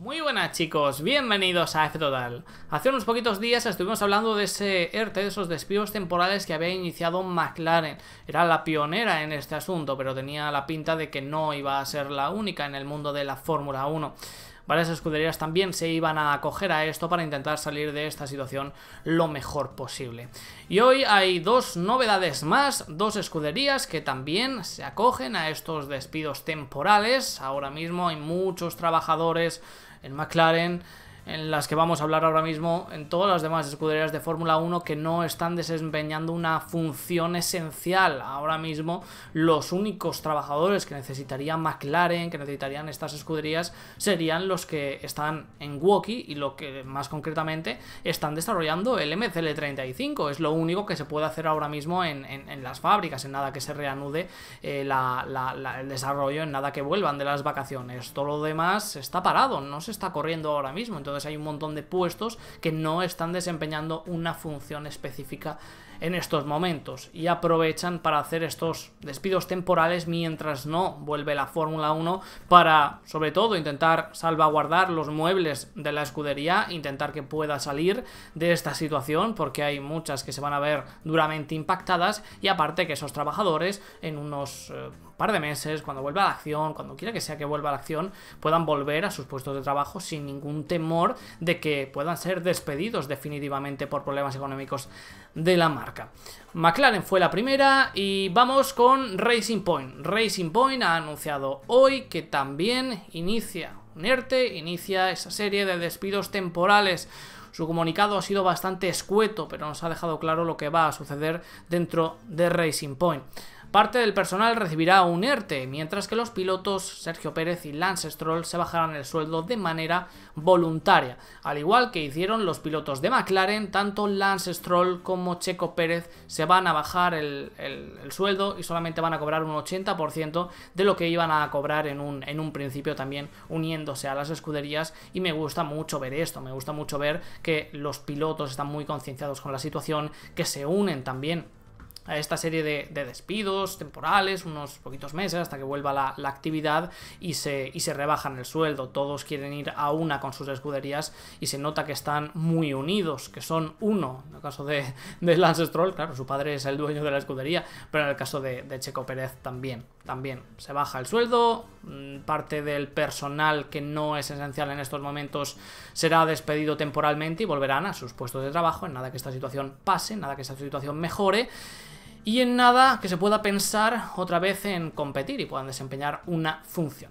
Muy buenas chicos, bienvenidos a F-Total. Hace unos poquitos días estuvimos hablando de ese ERTE, de esos despidos temporales que había iniciado McLaren. Era la pionera en este asunto, pero tenía la pinta de que no iba a ser la única en el mundo de la Fórmula 1. Varias escuderías también se iban a acoger a esto para intentar salir de esta situación lo mejor posible. Y hoy hay dos novedades más, dos escuderías que también se acogen a estos despidos temporales. Ahora mismo hay muchos trabajadores en McLaren en las que vamos a hablar ahora mismo, en todas las demás escuderías de Fórmula 1 que no están desempeñando una función esencial. Ahora mismo los únicos trabajadores que necesitaría McLaren, que necesitarían estas escuderías, serían los que están en Woki y lo que más concretamente están desarrollando el MCL35. Es lo único que se puede hacer ahora mismo en, las fábricas, en nada que se reanude eh, el desarrollo, en nada que vuelvan de las vacaciones. Todo lo demás está parado, no se está corriendo ahora mismo. Entonces pues hay un montón de puestos que no están desempeñando una función específica en estos momentos y aprovechan para hacer estos despidos temporales mientras no vuelve la Fórmula 1 para sobre todo intentar salvaguardar los muebles de la escudería, intentar que pueda salir de esta situación porque hay muchas que se van a ver duramente impactadas y aparte que esos trabajadores en unos... Eh, par de meses, cuando vuelva a la acción, cuando quiera que sea que vuelva a la acción, puedan volver a sus puestos de trabajo sin ningún temor de que puedan ser despedidos definitivamente por problemas económicos de la marca. McLaren fue la primera y vamos con Racing Point. Racing Point ha anunciado hoy que también inicia un inicia esa serie de despidos temporales. Su comunicado ha sido bastante escueto, pero nos ha dejado claro lo que va a suceder dentro de Racing Point. Parte del personal recibirá un ERTE, mientras que los pilotos Sergio Pérez y Lance Stroll se bajarán el sueldo de manera voluntaria, al igual que hicieron los pilotos de McLaren, tanto Lance Stroll como Checo Pérez se van a bajar el, sueldo y solamente van a cobrar un 80% de lo que iban a cobrar en un, en un principio también uniéndose a las escuderías y me gusta mucho ver esto, me gusta mucho ver que los pilotos están muy concienciados con la situación, que se unen también a esta serie de, despidos temporales, unos poquitos meses hasta que vuelva la, actividad y se, y se, rebajan el sueldo. Todos quieren ir a una con sus escuderías y se nota que están muy unidos, que son uno. En el caso de, de Lance Stroll, claro, su padre es el dueño de la escudería, pero en el caso de, Checo Pérez también, también se baja el sueldo, mm, parte del personal que no es esencial en estos momentos será despedido temporalmente y volverán a sus puestos de trabajo en nada que esta situación pase, en nada que esta situación mejore y en nada que se pueda pensar otra vez en competir y puedan desempeñar una función.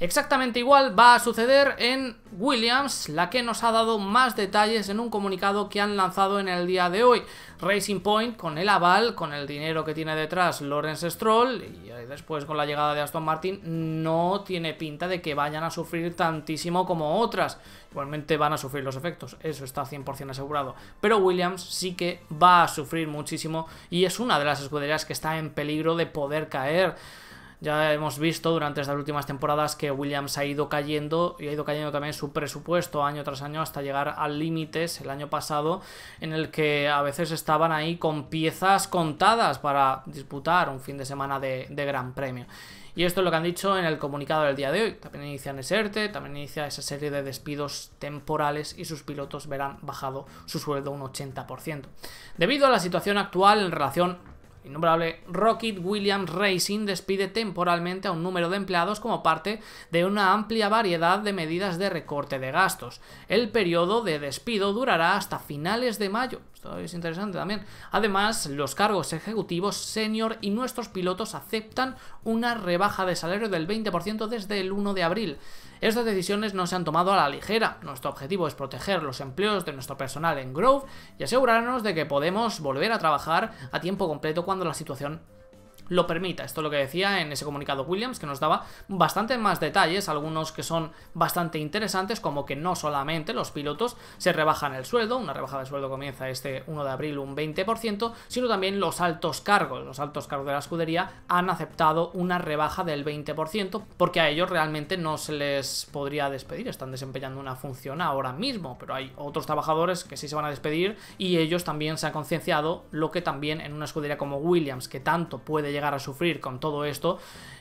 Exactamente igual va a suceder en Williams, la que nos ha dado más detalles en un comunicado que han lanzado en el día de hoy. Racing Point, con el aval, con el dinero que tiene detrás Lawrence Stroll y después con la llegada de Aston Martin, no tiene pinta de que vayan a sufrir tantísimo como otras. Igualmente van a sufrir los efectos, eso está 100% asegurado. Pero Williams sí que va a sufrir muchísimo y es una de las escuderías que está en peligro de poder caer. Ya hemos visto durante estas últimas temporadas que Williams ha ido cayendo y ha ido cayendo también su presupuesto año tras año hasta llegar a límites el año pasado en el que a veces estaban ahí con piezas contadas para disputar un fin de semana de, gran premio. Y esto es lo que han dicho en el comunicado del día de hoy. También inician ese ERTE, también inicia esa serie de despidos temporales y sus pilotos verán bajado su sueldo un 80%. Debido a la situación actual en relación innombrable Rocket Williams Racing despide temporalmente a un número de empleados como parte de una amplia variedad de medidas de recorte de gastos. El periodo de despido durará hasta finales de mayo. Esto es interesante también. Además, los cargos ejecutivos senior y nuestros pilotos aceptan una rebaja de salario del 20% desde el 1 de abril. Estas decisiones no se han tomado a la ligera. Nuestro objetivo es proteger los empleos de nuestro personal en Grove y asegurarnos de que podemos volver a trabajar a tiempo completo cuando la situación lo permita. Esto es lo que decía en ese comunicado Williams, que nos daba bastante más detalles, algunos que son bastante interesantes, como que no solamente los pilotos se rebajan el sueldo, una rebaja de sueldo comienza este 1 de abril un 20%, sino también los altos cargos. Los altos cargos de la escudería han aceptado una rebaja del 20%, porque a ellos realmente no se les podría despedir, están desempeñando una función ahora mismo, pero hay otros trabajadores que sí se van a despedir y ellos también se han concienciado, lo que también en una escudería como Williams, que tanto puede llegar llegar a sufrir con todo esto.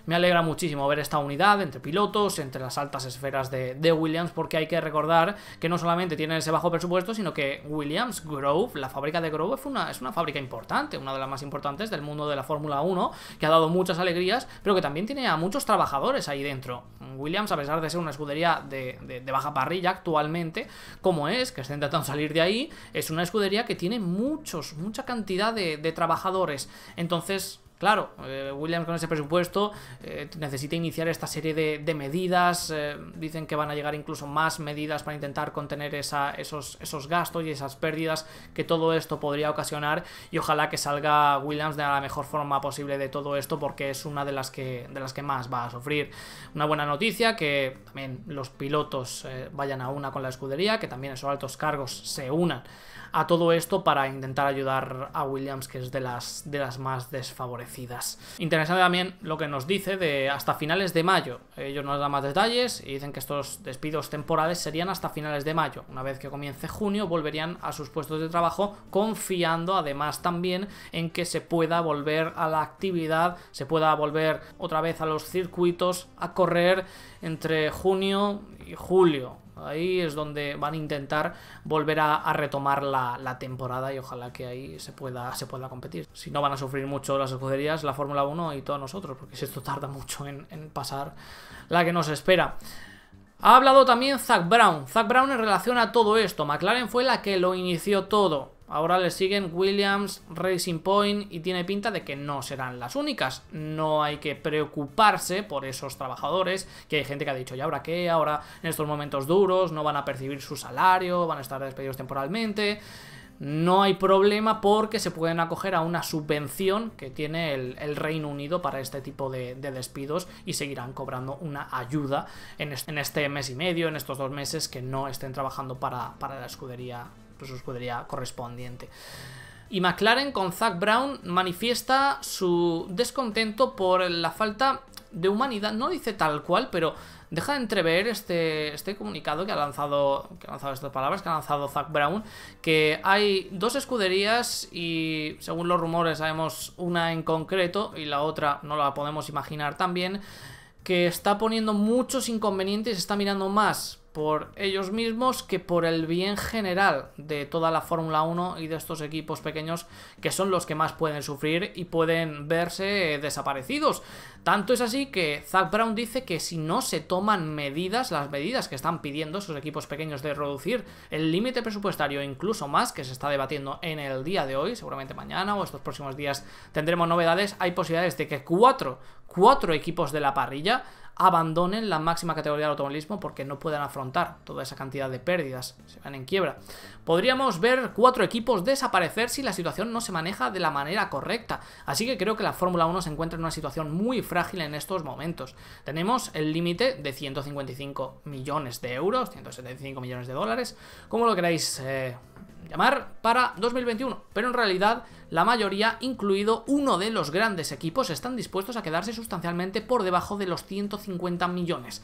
Me alegra muchísimo ver esta unidad entre pilotos, entre las altas esferas de, Williams, porque hay que recordar que no solamente tiene ese bajo presupuesto, sino que Williams Grove, la fábrica de Grove, es una fábrica importante, una de las más importantes del mundo de la Fórmula 1, que ha dado muchas alegrías, pero que también tiene a muchos trabajadores ahí dentro. Williams, a pesar de ser una escudería de, baja parrilla actualmente, como es, que se intentando salir de ahí, es una escudería que tiene muchos, mucha cantidad de trabajadores. Entonces, Claro, eh, Williams con ese presupuesto eh, necesita iniciar esta serie de, medidas. Eh, dicen que van a llegar incluso más medidas para intentar contener esos, esos gastos y esas pérdidas que todo esto podría ocasionar. Y ojalá que salga Williams de la mejor forma posible de todo esto, porque es una de las que, de las que más va a sufrir. Una buena noticia que también los pilotos vayan a una con la escudería, que también esos altos cargos se unan a todo esto para intentar ayudar a Williams, que es de las, de las más desfavorecidas. Interesante también lo que nos dice de hasta finales de mayo. Ellos nos dan más detalles y dicen que estos despidos temporales serían hasta finales de mayo. Una vez que comience junio volverían a sus puestos de trabajo confiando además también en que se pueda volver a la actividad, se pueda volver otra vez a los circuitos a correr entre junio y julio. Ahí es donde van a intentar volver a, retomar la, temporada y ojalá que ahí se pueda, se pueda competir. Si no van a sufrir mucho las escuderías, la Fórmula 1 y todos nosotros, porque si esto tarda mucho en, en pasar la que nos espera. Ha hablado también Zach Brown. Zach Brown en relación a todo esto. McLaren fue la que lo inició todo. Ahora le siguen Williams, Racing Point y tiene pinta de que no serán las únicas. No hay que preocuparse por esos trabajadores, que hay gente que ha dicho, ¿y ahora qué? Ahora en estos momentos duros no van a percibir su salario, van a estar despedidos temporalmente. No hay problema porque se pueden acoger a una subvención que tiene el, Reino Unido para este tipo de, despidos y seguirán cobrando una ayuda en este, mes y medio, en estos dos meses que no estén trabajando para la escudería pues, su escudería correspondiente. Y McLaren con Zack Brown manifiesta su descontento por la falta de humanidad. No dice tal cual, pero deja de entrever este, este comunicado que ha, lanzado, que ha lanzado estas palabras, que ha lanzado Zach Brown, que hay dos escuderías y según los rumores sabemos una en concreto y la otra no la podemos imaginar también, que está poniendo muchos inconvenientes, está mirando más por ellos mismos que por el bien general de toda la Fórmula 1 y de estos equipos pequeños que son los que más pueden sufrir y pueden verse eh, desaparecidos. Tanto es así que Zach Brown dice que si no se toman medidas, las medidas que están pidiendo esos equipos pequeños de reducir el límite presupuestario incluso más que se está debatiendo en el día de hoy, seguramente mañana o estos próximos días tendremos novedades, hay posibilidades de que cuatro, cuatro equipos de la parrilla abandonen la máxima categoría del automovilismo porque no puedan afrontar toda esa cantidad de pérdidas, se van en quiebra. Podríamos ver cuatro equipos desaparecer si la situación no se maneja de la manera correcta, así que creo que la Fórmula 1 se encuentra en una situación muy frágil en estos momentos. Tenemos el límite de 155 millones de euros, 175 millones de dólares, como lo queráis eh, llamar para 2021, pero en realidad la mayoría, incluido uno de los grandes equipos, están dispuestos a quedarse sustancialmente por debajo de los 150 millones.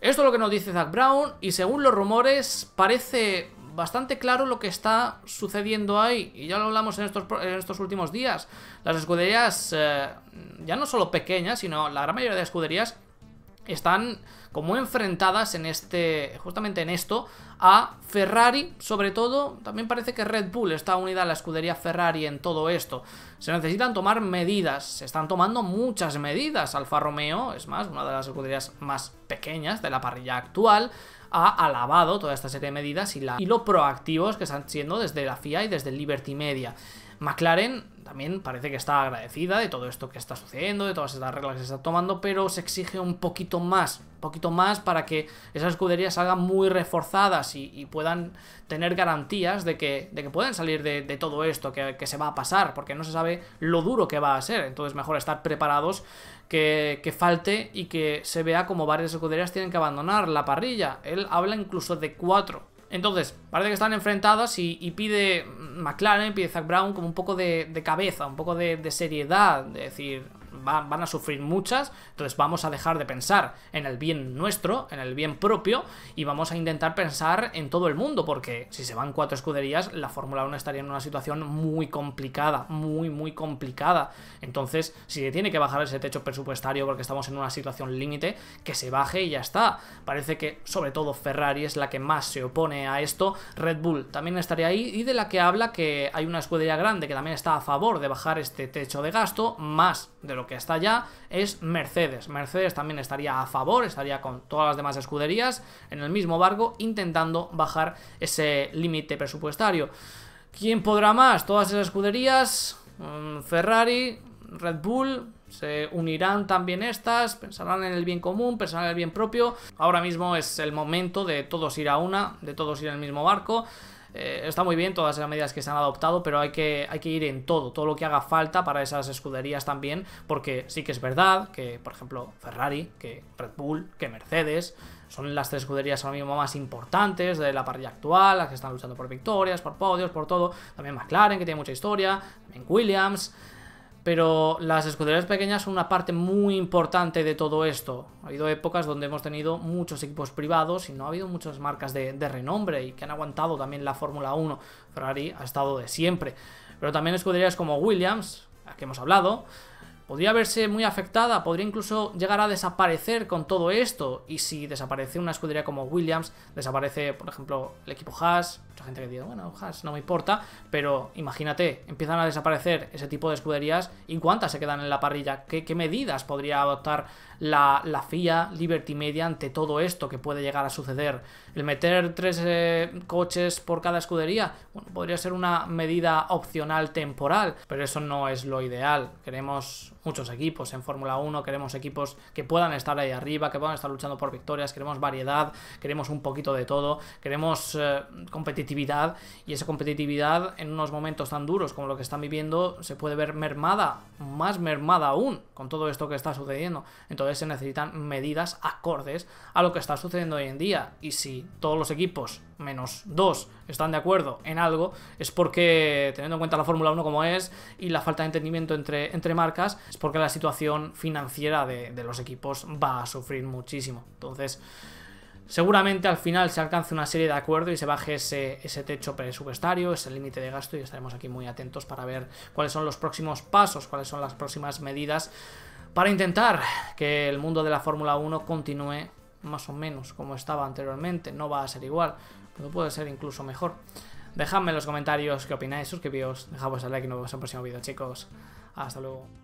Esto es lo que nos dice Zach Brown y según los rumores parece bastante claro lo que está sucediendo ahí y ya lo hablamos en estos, estos últimos días. Las escuderías, eh, ya no solo pequeñas, sino la gran mayoría de escuderías están como enfrentadas en este justamente en esto a Ferrari, sobre todo, también parece que Red Bull está unida a la escudería Ferrari en todo esto. Se necesitan tomar medidas, se están tomando muchas medidas. Alfa Romeo, es más, una de las escuderías más pequeñas de la parrilla actual, ha alabado toda esta serie de medidas y, la, y lo proactivos que están siendo desde la FIA y desde Liberty Media. McLaren también parece que está agradecida de todo esto que está sucediendo, de todas estas reglas que se está tomando, pero se exige un poquito más, un poquito más para que esas escuderías salgan muy reforzadas y, puedan tener garantías de que, de que pueden salir de, todo esto que, se va a pasar, porque no se sabe lo duro que va a ser, entonces mejor estar preparados que, que falte y que se vea como varias escuderías tienen que abandonar la parrilla. Él habla incluso de cuatro entonces, parece que están enfrentados y, pide McLaren, pide Zach Brown como un poco de, cabeza, un poco de, de seriedad, de decir, van a sufrir muchas, entonces vamos a dejar de pensar en el bien nuestro, en el bien propio, y vamos a intentar pensar en todo el mundo, porque si se van cuatro escuderías, la Fórmula 1 estaría en una situación muy complicada, muy, muy complicada. Entonces, si se tiene que bajar ese techo presupuestario porque estamos en una situación límite, que se baje y ya está. Parece que, sobre todo, Ferrari es la que más se opone a esto, Red Bull también estaría ahí, y de la que habla que hay una escudería grande que también está a favor de bajar este techo de gasto, más de lo que está ya, es Mercedes. Mercedes también estaría a favor, estaría con todas las demás escuderías en el mismo barco intentando bajar ese límite presupuestario. ¿Quién podrá más? Todas esas escuderías, mm, Ferrari, Red Bull, se unirán también estas, pensarán en el bien común, pensarán en el bien propio. Ahora mismo es el momento de todos ir a una, de todos ir al mismo barco. Eh, está muy bien todas las medidas que se han adoptado, pero hay que, hay que ir en todo, todo lo que haga falta para esas escuderías también, porque sí que es verdad que, por ejemplo, Ferrari, que Red Bull, que Mercedes, son las tres escuderías ahora mismo más importantes de la parrilla actual, las que están luchando por victorias, por podios, por todo. También McLaren, que tiene mucha historia, también Williams pero las escuderías pequeñas son una parte muy importante de todo esto. Ha habido épocas donde hemos tenido muchos equipos privados y no ha habido muchas marcas de, renombre y que han aguantado también la Fórmula 1. Ferrari ha estado de siempre. Pero también escuderías como Williams, a que hemos hablado, podría verse muy afectada, podría incluso llegar a desaparecer con todo esto. Y si desaparece una escudería como Williams, desaparece, por ejemplo, el equipo Haas, mucha gente que dice, bueno, Haas no me importa, pero imagínate, empiezan a desaparecer ese tipo de escuderías y cuántas se quedan en la parrilla, qué medidas podría adoptar la, la, FIA, Liberty Media, ante todo esto que puede llegar a suceder. El meter tres eh, coches por cada escudería, podría ser una medida opcional temporal, pero eso no es lo ideal. Queremos muchos equipos en Fórmula 1, queremos equipos que puedan estar ahí arriba, que puedan estar luchando por victorias, queremos variedad, queremos un poquito de todo, queremos eh, competitividad y esa competitividad en unos momentos tan duros como lo que están viviendo se puede ver mermada, más mermada aún con todo esto que está sucediendo. Entonces, se necesitan medidas acordes a lo que está sucediendo hoy en día. Y si todos los equipos, menos dos, están de acuerdo en algo, es porque, teniendo en cuenta la Fórmula 1 como es y la falta de entendimiento entre, entre marcas, es porque la situación financiera de, los equipos va a sufrir muchísimo. Entonces... Seguramente al final se alcance una serie de acuerdos y se baje ese, ese techo presupuestario, ese límite de gasto y estaremos aquí muy atentos para ver cuáles son los próximos pasos, cuáles son las próximas medidas para intentar que el mundo de la Fórmula 1 continúe más o menos como estaba anteriormente. No va a ser igual, pero puede ser incluso mejor. Dejadme en los comentarios qué opináis, suscribíos, dejad vuestro like y nos vemos en el próximo vídeo, chicos. Hasta luego.